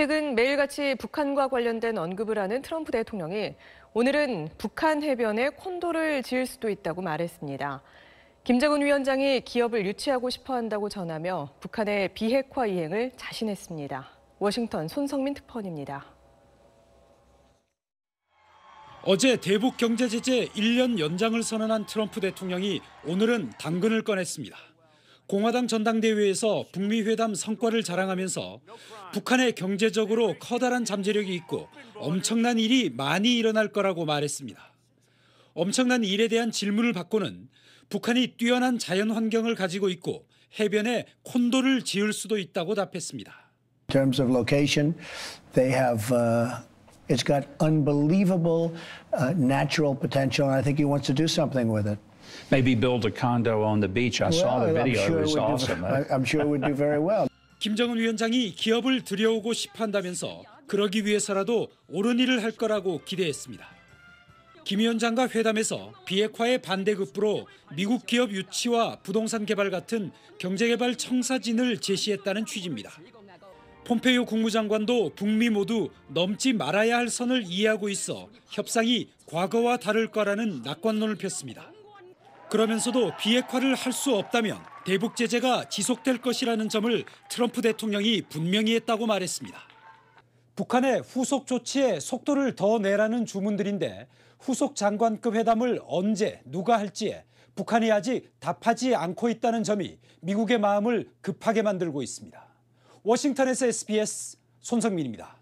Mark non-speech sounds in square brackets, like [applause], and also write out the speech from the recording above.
최근 매일같이 북한과 관련된 언급을 하는 트럼프 대통령이 오늘은 북한 해변에 콘도를 지을 수도 있다고 말했습니다. 김정은 위원장이 기업을 유치하고 싶어 한다고 전하며 북한의 비핵화 이행을 자신했습니다. 워싱턴 손성민 특파원입니다. 어제 대북 경제 제재 1년 연장을 선언한 트럼프 대통령이 오늘은 당근을 꺼냈습니다. 공화당 전당대회에서 북미 회담 성과를 자랑하면서 북한의 경제적으로 커다란 잠재력이 있고 엄청난 일이 많이 일어날 거라고 말했습니다. 엄청난 일에 대한 질문을 받고는 북한이 뛰어난 자연 환경을 가지고 있고 해변에 콘도를 지을 수도 있다고 답했습니다. In terms of location, they have uh, it's got unbelievable uh, natural potential and I think he wants to do something with it. maybe build a condo on the beach. I well, saw the video. Sure it was awesome. Do, I'm sure it would do very well. [laughs] 김정은 위원장이 기업을 들여오고 싶한다면서 그러기 위해서라도 옳은 일을 할 거라고 기대했습니다. 김 위원장과 회담에서 비핵화의 반대급부로 미국 기업 유치와 부동산 개발 같은 경제개발 청사진을 제시했다는 취지입니다. 폼페이오 국무장관도 북미 모두 넘지 말아야 할 선을 이해하고 있어 협상이 과거와 다를 거라는 낙관론을 폈습니다. 그러면서도 비핵화를 할 수 없다면 대북 제재가 지속될 것이라는 점을 트럼프 대통령이 분명히 했다고 말했습니다. 북한의 후속 조치에 속도를 더 내라는 주문들인데 후속 장관급 회담을 언제 누가 할지에 북한이 아직 답하지 않고 있다는 점이 미국의 마음을 급하게 만들고 있습니다. 워싱턴에서 SBS 손성민입니다.